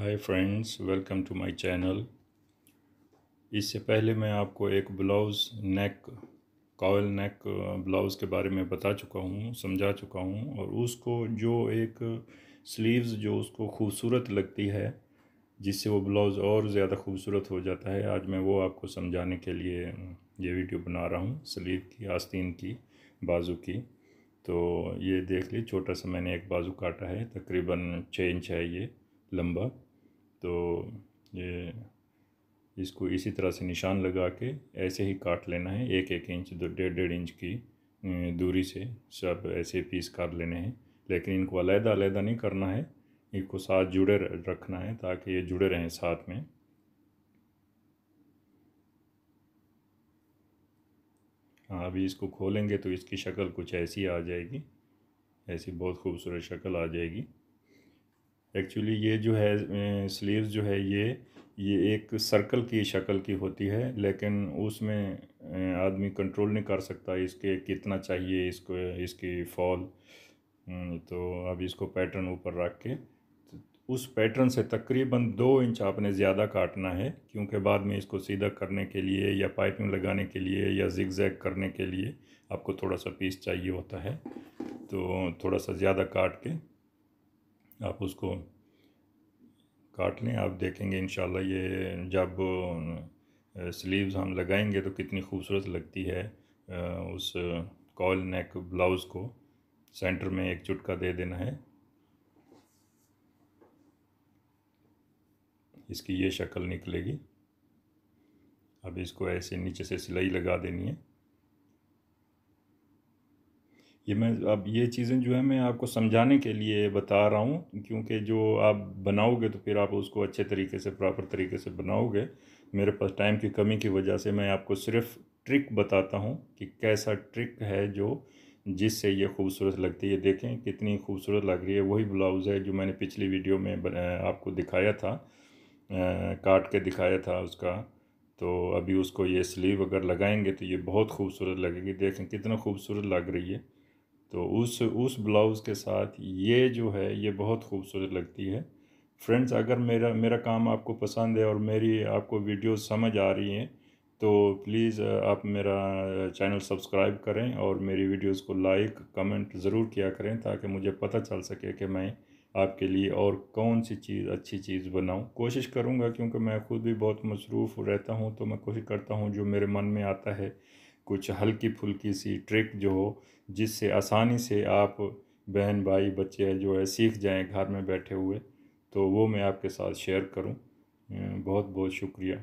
hi friends welcome to my channel इससे पहले मैं आपको एक blouse neck cowl neck blouse के बारे में बता चुका हूँ समझा चुका हूँ और उसको जो एक स्लीव्स जो उसको खूबसूरत लगती है जिससे वो ब्लाउज़ और ज़्यादा खूबसूरत हो जाता है आज मैं वो आपको समझाने के लिए ये वीडियो बना रहा हूँ स्लीव की आस्तीन की बाजू की तो ये देख ली छोटा सा मैंने एक बाजू काटा है तकरीबन छः इंच है ये लंबा तो ये इसको इसी तरह से निशान लगा के ऐसे ही काट लेना है एक एक इंच दो डेढ़ डेढ़ इंच की दूरी से सब ऐसे पीस काट लेने हैं लेकिन इनको अलहदा अलहदा नहीं करना है इनको साथ जुड़े रखना है ताकि ये जुड़े रहें साथ में हाँ अभी इसको खोलेंगे तो इसकी शक्ल कुछ ऐसी आ जाएगी ऐसी बहुत खूबसूरत शक्ल आ जाएगी एक्चुअली ये जो है स्लीव्स जो है ये ये एक सर्कल की शक्ल की होती है लेकिन उसमें आदमी कंट्रोल नहीं कर सकता इसके कितना चाहिए इसको इसकी फॉल हम्म, तो अब इसको पैटर्न ऊपर रख के उस पैटर्न से तकरीबन दो इंच आपने ज़्यादा काटना है क्योंकि बाद में इसको सीधा करने के लिए या पाइपिंग लगाने के लिए या जिग जैग करने के लिए आपको थोड़ा सा पीस चाहिए होता है तो थोड़ा सा ज़्यादा काट के आप उसको काट लें आप देखेंगे इन ये जब स्लीव्स हम लगाएंगे तो कितनी खूबसूरत लगती है उस कॉल नेक ब्लाउज़ को सेंटर में एक चुटका दे देना है इसकी ये शक्ल निकलेगी अब इसको ऐसे नीचे से सिलाई लगा देनी है ये मैं अब ये चीज़ें जो है मैं आपको समझाने के लिए बता रहा हूँ क्योंकि जो आप बनाओगे तो फिर आप उसको अच्छे तरीके से प्रॉपर तरीके से बनाओगे मेरे पास टाइम की कमी की वजह से मैं आपको सिर्फ ट्रिक बताता हूँ कि कैसा ट्रिक है जो जिससे ये खूबसूरत लगती है देखें कितनी खूबसूरत लग रही है वही ब्लाउज़ है जो मैंने पिछली वीडियो में आपको दिखाया था काट के दिखाया था उसका तो अभी उसको ये स्लीव अगर लगाएंगे तो ये बहुत खूबसूरत लगेगी देखें कितना खूबसूरत लग रही है तो उस उस ब्लाउज़ के साथ ये जो है ये बहुत खूबसूरत लगती है फ्रेंड्स अगर मेरा मेरा काम आपको पसंद है और मेरी आपको वीडियो समझ आ रही हैं तो प्लीज़ आप मेरा चैनल सब्सक्राइब करें और मेरी वीडियोस को लाइक कमेंट ज़रूर किया करें ताकि मुझे पता चल सके कि मैं आपके लिए और कौन सी चीज़ अच्छी चीज़ बनाऊं कोशिश करूंगा क्योंकि मैं खुद भी बहुत मसरूफ़ रहता हूं तो मैं कोशिश करता हूं जो मेरे मन में आता है कुछ हल्की फुल्की सी ट्रिक जो हो जिससे आसानी से आप बहन भाई बच्चे जो है सीख जाएं घर में बैठे हुए तो वो मैं आपके साथ शेयर करूं बहुत बहुत शुक्रिया